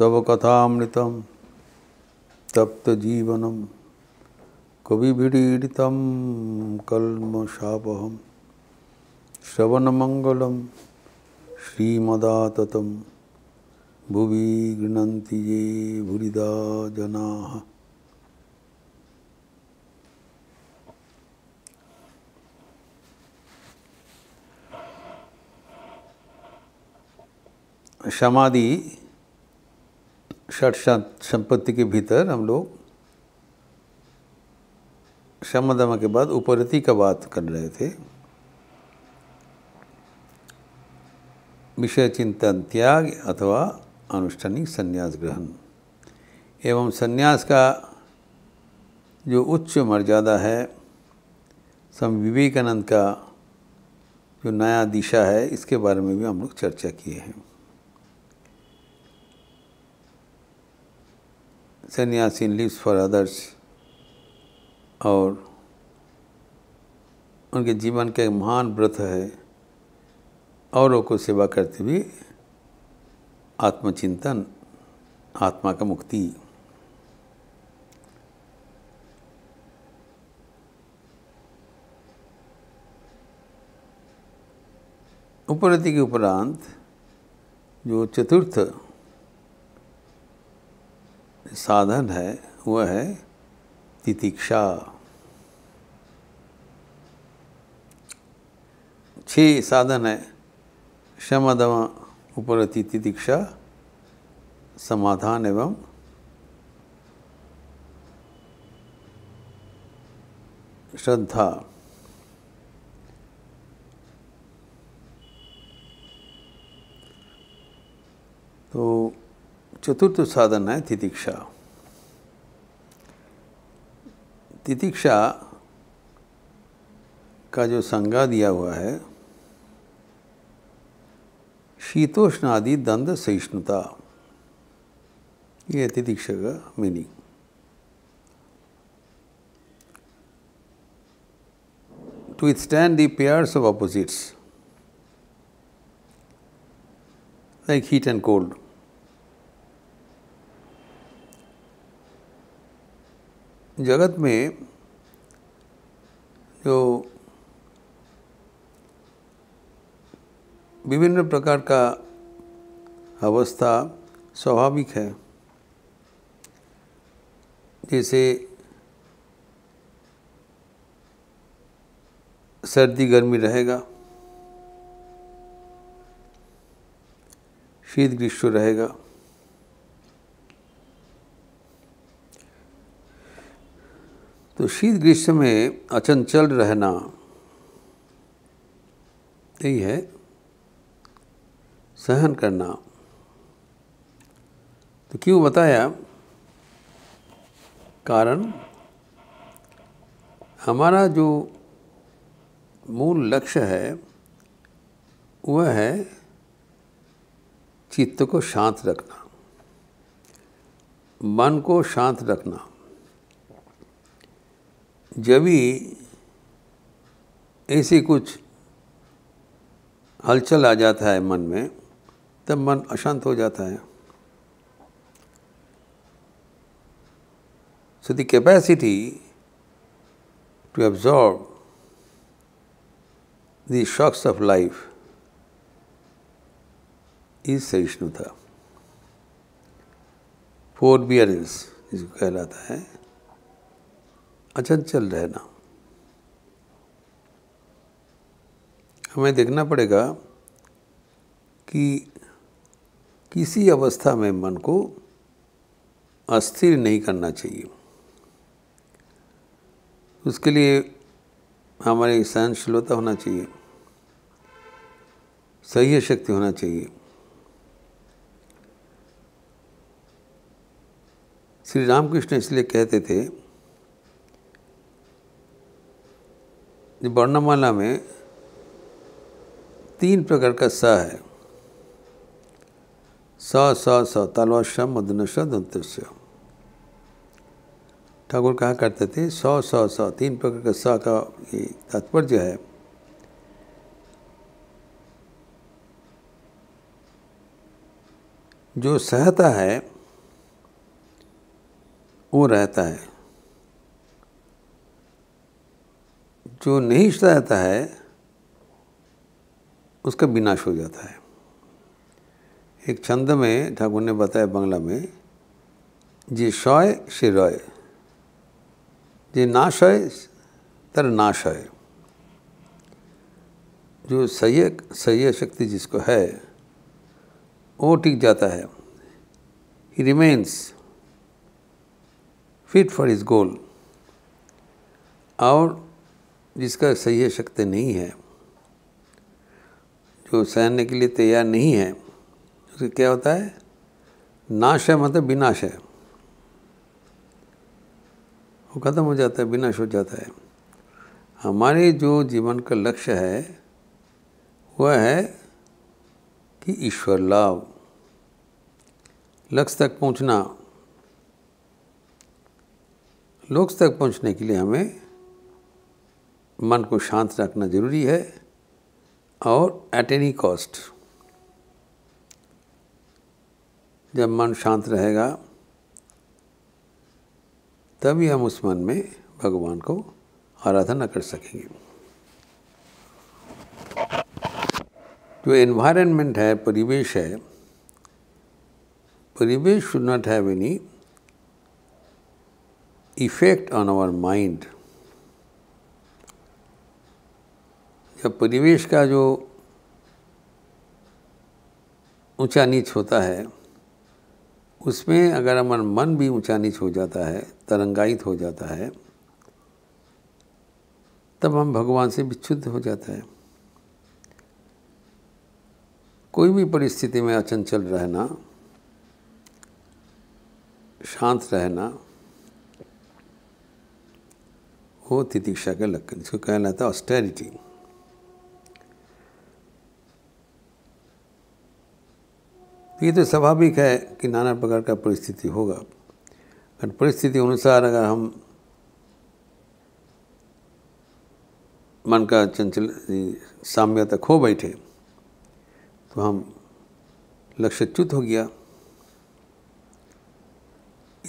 तव कथामृतम तप्त कलम कविभिडीडित श्रवण मंगल श्रीमदात भुवि गृणती ये भुरिदा जना समाधि षट संपत्ति के भीतर हम लोग शमदमा के बाद उपरति का बात कर रहे थे विषय चिंतन त्याग अथवा अनुष्ठानिक संन्यास ग्रहण एवं संन्यास का जो उच्च मर्यादा है स्वामी विवेकानंद का जो नया दिशा है इसके बारे में भी हम लोग चर्चा किए हैं सन्यासी लिव्स फॉर अदर्स और उनके जीवन का एक महान व्रत है औरों को सेवा करते हुए आत्मचिंतन आत्मा का मुक्ति उपरति के उपरांत जो चतुर्थ साधन है वह है तितिक्षा छ साधन है ऊपर उपरति तितिक्षा समाधान एवं श्रद्धा तो चतुर्थ साधन है तितिक्षा तितिक्षा का जो संज्ञा दिया हुआ है शीतोष्णादि दंद सहिष्णुता ये तितिक्षा का meaning to withstand stand theirs of opposites like heat and cold जगत में जो विभिन्न प्रकार का अवस्था स्वाभाविक है जैसे सर्दी गर्मी रहेगा शीत ग्रीष्म रहेगा तो शीत ग्रीष्म में अचंचल रहना यही है सहन करना तो क्यों बताया कारण हमारा जो मूल लक्ष्य है वह है चित्त को शांत रखना मन को शांत रखना जब भी ऐसे कुछ हलचल आ जाता है मन में तब मन अशांत हो जाता है so the capacity to absorb shocks of life is सहिष्णुता फोर बियर इज जिसको कहलाता है अचंचल रहना हमें देखना पड़ेगा कि किसी अवस्था में मन को अस्थिर नहीं करना चाहिए उसके लिए हमारी सहनशीलता होना चाहिए सही शक्ति होना चाहिए श्री रामकृष्ण इसलिए कहते थे वर्णमाला में तीन प्रकार का स है स स स तालवाश मदनश दंतस्य ठाकुर कहा करते थे स स स तीन प्रकार का स का ये तात्पर्य है जो सहता है वो रहता है जो नहीं रहता है उसका विनाश हो जाता है एक छंद में ठाकुर ने बताया बंगला में जे शॉय से रॉय जे नाश है तर नाश है जो सह्य सह्य शक्ति जिसको है वो टिक जाता है ही remains fit for his goal और जिसका सही शक्ति नहीं है जो सहने के लिए तैयार नहीं है उसे क्या होता है नाश है मतलब विनाश है वो खत्म हो जाता है विनाश हो जाता है हमारे जो जीवन का लक्ष्य है वह है कि ईश्वर लाभ लक्ष्य तक पहुंचना लोक तक पहुंचने के लिए हमें मन को शांत रखना जरूरी है और एट एनी कॉस्ट जब मन शांत रहेगा तभी हम उस मन में भगवान को आराधना कर सकेंगे जो एनवायरनमेंट है परिवेश है परिवेश should not have any effect on our mind या परिवेश का जो ऊंचा नीच होता है उसमें अगर हमारा मन भी ऊंचा नीच हो जाता है तरंगायित हो जाता है तब हम भगवान से विच्छुद्ध हो जाता है कोई भी परिस्थिति में अचंचल रहना शांत रहना वो तितिक्षा के लक्षण इसको कहलाता है ऑस्टेरिटी तो ये तो स्वाभाविक है कि नाना प्रकार का परिस्थिति होगा अगर परिस्थिति अनुसार अगर हम मन का चंचल साम्य तक खो बैठे तो हम लक्ष्यच्युत हो गया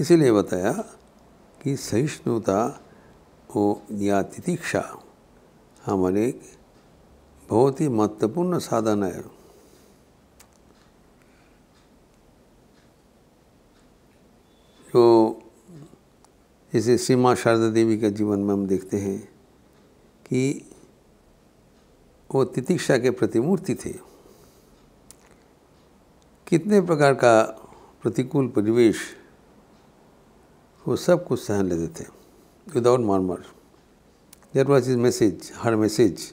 इसीलिए बताया कि सहिष्णुता वो या तितीक्षा हमारे बहुत ही महत्वपूर्ण साधन है तो जैसे सीमा शारदा देवी के जीवन में हम देखते हैं कि वो तितिक्षा के प्रतिमूर्ति थे कितने प्रकार का प्रतिकूल परिवेश वो सब कुछ सहन लेते थे without murmur there was his message her message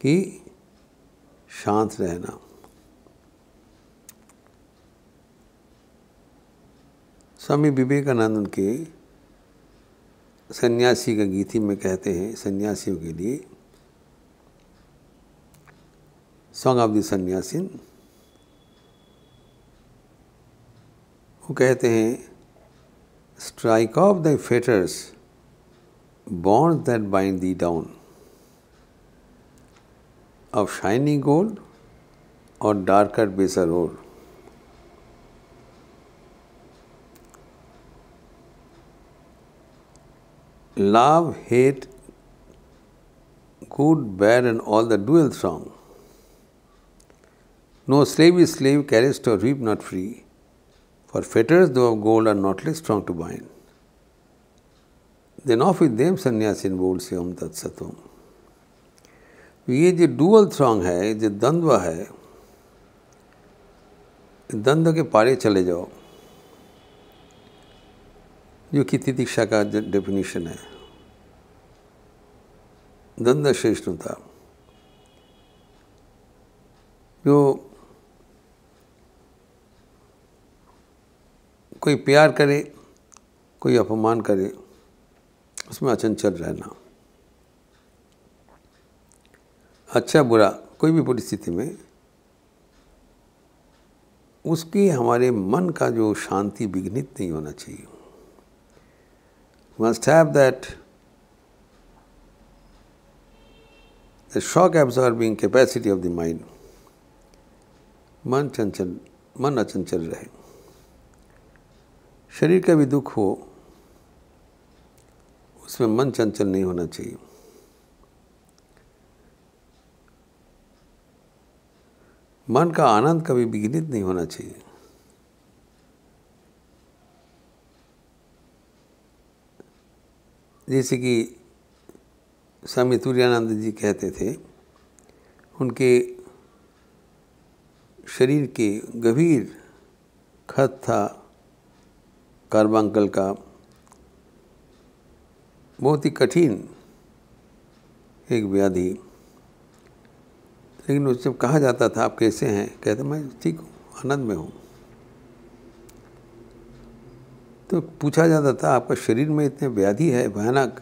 कि शांत रहना स्वामी विवेकानंद के सन्यासी का गीति में कहते हैं सन्यासियों के लिए सॉन्ग ऑफ द सन्यासिन वो कहते हैं strike off the fetters bond that bind thee down of shining gold or darker baser old love, hate, good, bad, and all the dual song. No slave is slave, carries to reap not free, for fetters though of gold are not less strong to bind. Then off with them sannyasin बोल से ओम तत्सतम ये जो dual song है जो द्वंद्व है द्वंद्व के पारे चले जाओ जो कि दीक्षा का डेफिनेशन है दंद सहिष्णुता जो कोई प्यार करे कोई अपमान करे उसमें अचंचल रहना अच्छा बुरा कोई भी परिस्थिति में उसकी हमारे मन का जो शांति विघ्नित नहीं होना चाहिए must have that the shock absorbing capacity of the mind. मन चंचल मन अचंचल रहे शरीर का भी दुख हो उसमें मन चंचल नहीं होना चाहिए मन का आनंद कभी विघ्नित नहीं होना चाहिए जैसे कि स्वामी तुरानंद जी कहते थे उनके शरीर के गंभीर खत था कार्बांकल का बहुत ही कठिन एक व्याधि लेकिन उससे कहा जाता था आप कैसे हैं कहते मैं ठीक हूँ आनंद में हूँ तो पूछा जाता था आपका शरीर में इतने व्याधि है भयानक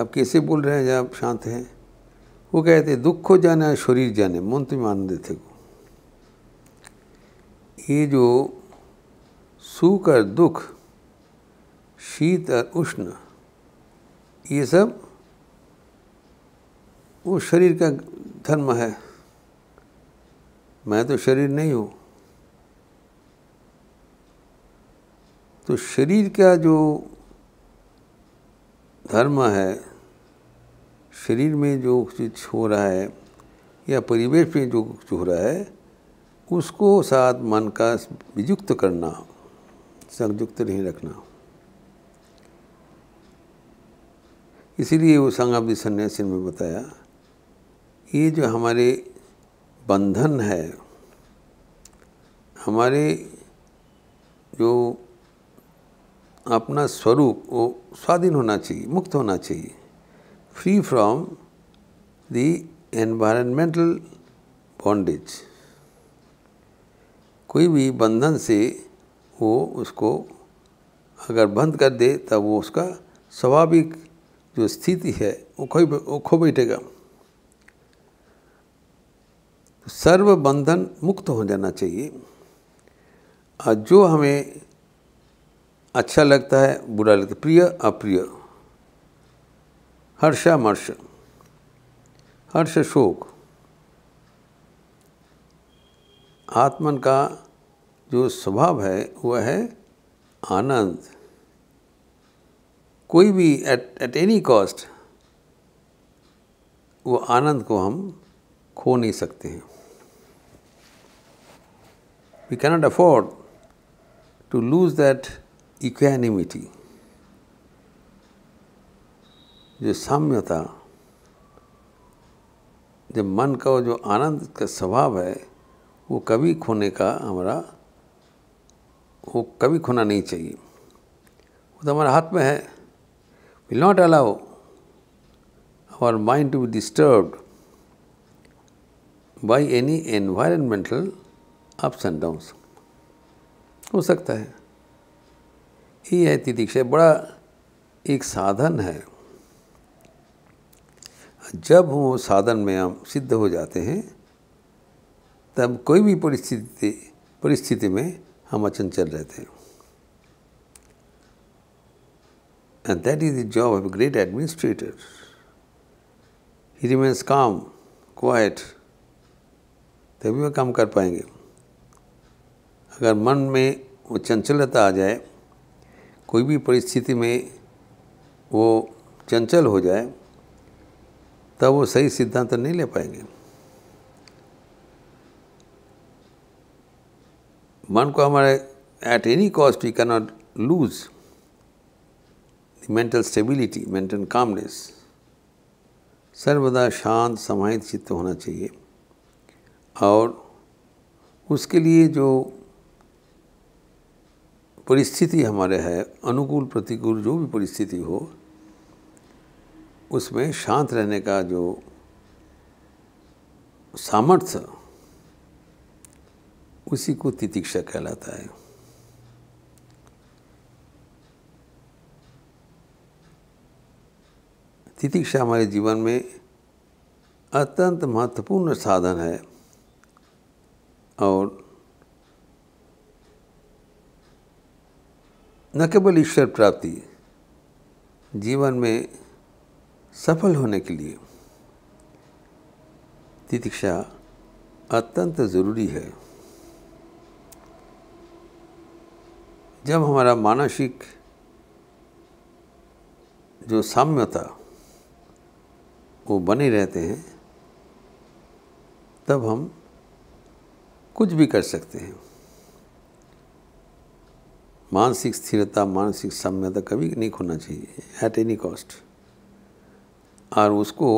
आप कैसे बोल रहे हैं जब शांत हैं वो कहते दुख जाने शरीर जाने मन तो मान थे को ये जो सुख और दुख शीत और उष्ण ये सब वो शरीर का धर्म है मैं तो शरीर नहीं हूँ तो शरीर का जो धर्म है शरीर में जो कुछ हो रहा है या परिवेश में जो कुछ हो रहा है उसको साथ मन का वियुक्त करना संयुक्त नहीं रखना इसीलिए वो संगाब्दी सन्यासी में बताया ये जो हमारे बंधन है हमारे जो अपना स्वरूप वो स्वाधीन होना चाहिए मुक्त होना चाहिए free from the environmental bondage कोई भी बंधन से वो उसको अगर बंद कर दे तब वो उसका स्वाभाविक जो स्थिति है वो खो वो खो बैठेगा सर्व बंधन मुक्त हो जाना चाहिए और जो हमें अच्छा लगता है बुरा लगता है प्रिय अप्रिय हर्षामर्ष हर्ष शोक आत्मन का जो स्वभाव है वह है आनंद कोई भी एट एट एनी कॉस्ट वो आनंद को हम खो नहीं सकते हैं we cannot afford to lose that equanimity जो साम्यता जब मन का जो आनंद का स्वभाव है वो कभी खोने का हमारा वो कभी खोना नहीं चाहिए वो तो हमारे हाथ में है will not allow our mind to be disturb by any environmental ups and downs हो सकता है ये है तितिक्षा बड़ा एक साधन है जब वो साधन में हम सिद्ध हो जाते हैं तब कोई भी परिस्थिति परिस्थिति में हम अचंचल रहते हैं And that is the job of a great administrator. He remains calm, quiet, तभी वह काम कर पाएंगे अगर मन में वो चंचलता आ जाए कोई भी परिस्थिति में वो चंचल हो जाए तब वो सही सिद्धांत नहीं ले पाएंगे मन को हमारे at any cost we can not lose mental stability mental calmness सर्वदा शांत समाहित चित्त होना चाहिए और उसके लिए जो परिस्थिति हमारे है अनुकूल प्रतिकूल जो भी परिस्थिति हो उसमें शांत रहने का जो सामर्थ्य उसी को तितिक्षा कहलाता है तितिक्षा हमारे जीवन में अत्यंत महत्वपूर्ण साधन है और न केवल ईश्वर प्राप्ति जीवन में सफल होने के लिए तितिक्षा अत्यंत ज़रूरी है जब हमारा मानसिक जो साम्यता वो बने रहते हैं तब हम कुछ भी कर सकते हैं मानसिक स्थिरता मानसिक सम्यता कभी नहीं खोना चाहिए एट एनी कॉस्ट और उसको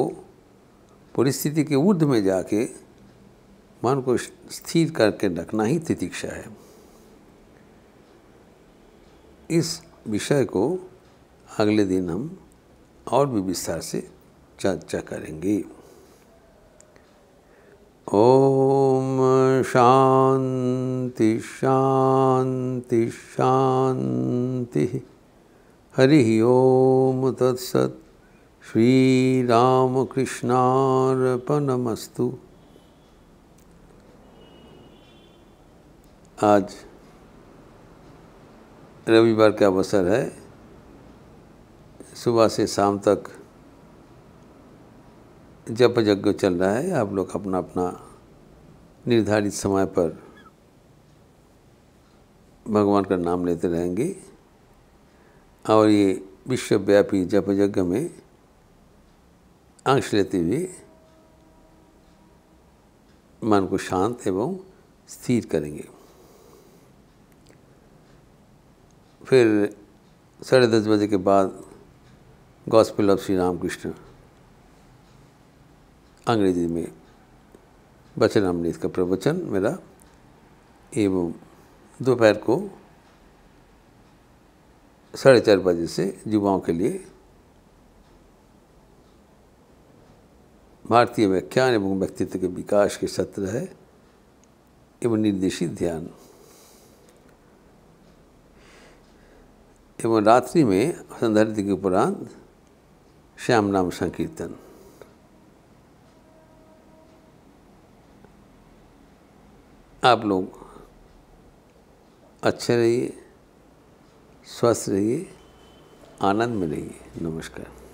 परिस्थिति के ऊर्ध में जाके मन को स्थिर करके रखना ही तितिक्षा है इस विषय को अगले दिन हम और भी विस्तार से चर्चा करेंगे ओम शांति शांति शांति हरि ओम तत्सत श्री रामकृष्णार्पणमस्तु आज रविवार का अवसर है सुबह से शाम तक जप यज्ञ चल रहा है आप लोग अपना अपना निर्धारित समय पर भगवान का नाम लेते रहेंगे और ये विश्वव्यापी जप यज्ञ में अंश लेते हुए मन को शांत एवं स्थिर करेंगे फिर साढ़े दस बजे के बाद गॉस्पेल ऑफ श्री रामकृष्ण अंग्रेजी में वचन अमृत का प्रवचन मेरा एवं दोपहर को साढ़े चार बजे से युवाओं के लिए भारतीय व्याख्यान एवं व्यक्तित्व के विकास के सत्र है एवं निर्देशित ध्यान एवं रात्रि में संधारित के उपरांत श्याम नाम संकीर्तन आप लोग अच्छे रहिए स्वस्थ रहिए आनंद में रहिए नमस्कार